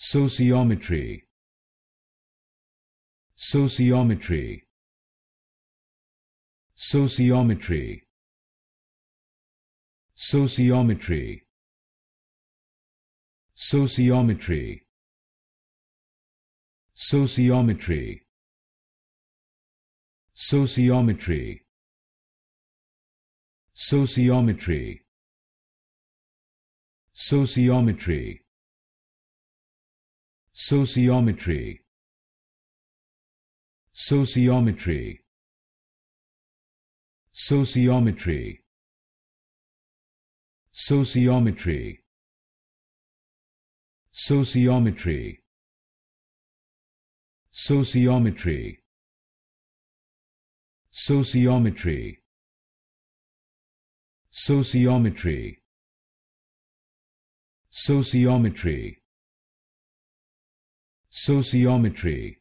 Sociometry Sociometry Sociometry Sociometry Sociometry Sociometry Sociometry Sociometry Sociometry Sociometry Sociometry Sociometry Sociometry Sociometry Sociometry Sociometry Sociometry Sociometry Sociometry